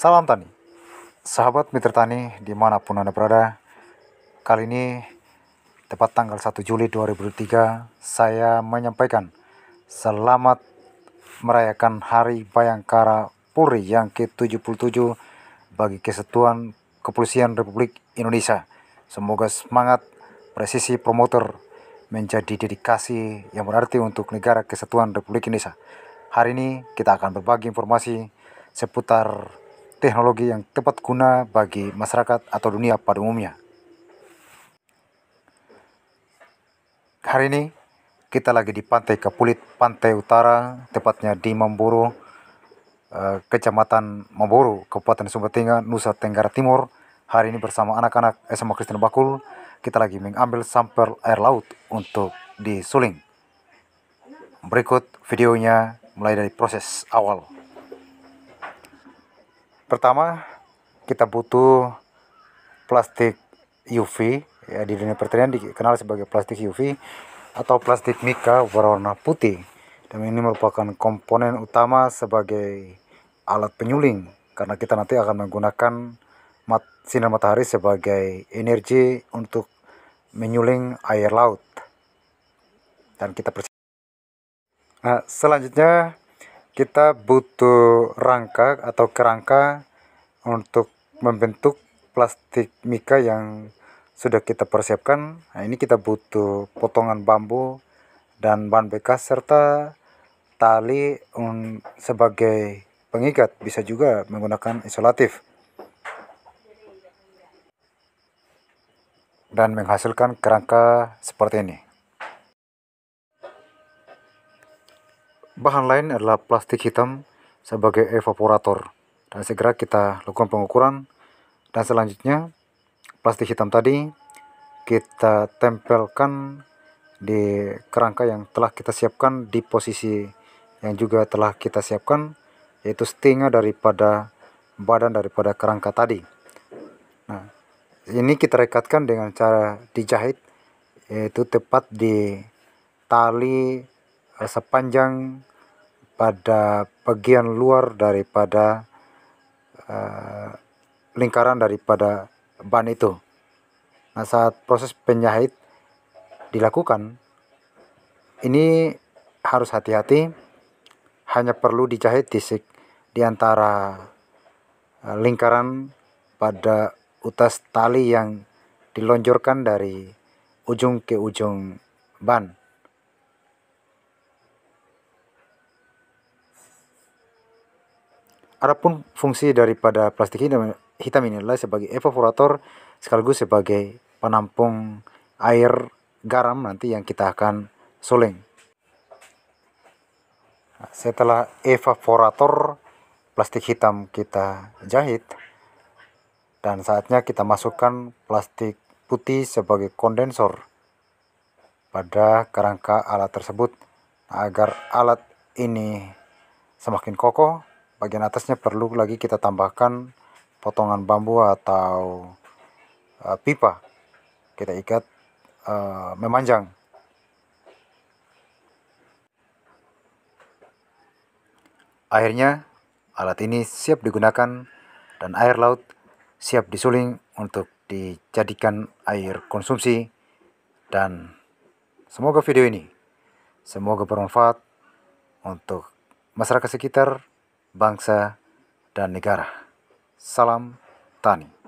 Salam Tani, sahabat mitra tani dimanapun Anda berada. Kali ini, tepat tanggal 1 Juli 2003, saya menyampaikan selamat merayakan Hari Bayangkara Polri yang ke-77 bagi Kesatuan Kepolisian Republik Indonesia. Semoga semangat, presisi promotor menjadi dedikasi yang berarti untuk negara Kesatuan Republik Indonesia. Hari ini kita akan berbagi informasi seputar teknologi yang tepat guna bagi masyarakat atau dunia pada umumnya. Hari ini kita lagi di Pantai Kapulit, Pantai Utara, tepatnya di Mamburu, eh, Kecamatan Mamburu, Kabupaten Tengah, Nusa Tenggara Timur. Hari ini bersama anak-anak SMA Kristen Bakul, kita lagi mengambil sampel air laut untuk disuling. Berikut videonya mulai dari proses awal. Pertama, kita butuh plastik UV ya di dunia pertanian dikenal sebagai plastik UV atau plastik mika berwarna putih. Dan ini merupakan komponen utama sebagai alat penyuling karena kita nanti akan menggunakan mat sinar matahari sebagai energi untuk menyuling air laut. Dan kita persiapkan Nah, selanjutnya kita butuh rangka atau kerangka untuk membentuk plastik mika yang sudah kita persiapkan. Nah, ini kita butuh potongan bambu dan bahan bekas serta tali un sebagai pengikat bisa juga menggunakan isolatif dan menghasilkan kerangka seperti ini. Bahan lain adalah plastik hitam sebagai evaporator. Dan segera kita lakukan pengukuran. Dan selanjutnya, plastik hitam tadi kita tempelkan di kerangka yang telah kita siapkan di posisi yang juga telah kita siapkan, yaitu setengah daripada badan daripada kerangka tadi. Nah, ini kita rekatkan dengan cara dijahit, yaitu tepat di tali eh, sepanjang pada bagian luar daripada uh, lingkaran daripada ban itu. Nah, saat proses penjahit dilakukan, ini harus hati-hati. Hanya perlu dijahit tisik di antara eh, lingkaran pada utas tali yang dilonjorkan dari ujung ke ujung ban. Adapun fungsi daripada plastik hitam, hitam ini adalah sebagai evaporator sekaligus sebagai penampung air garam nanti yang kita akan suling. Nah, Setelah evaporator plastik hitam kita jahit dan saatnya kita masukkan plastik putih sebagai kondensor pada kerangka alat tersebut agar alat ini semakin kokoh bagian atasnya perlu lagi kita tambahkan potongan bambu atau uh, pipa kita ikat uh, memanjang akhirnya alat ini siap digunakan dan air laut siap disuling untuk dijadikan air konsumsi dan semoga video ini semoga bermanfaat untuk masyarakat sekitar bangsa, dan negara. Salam Tani.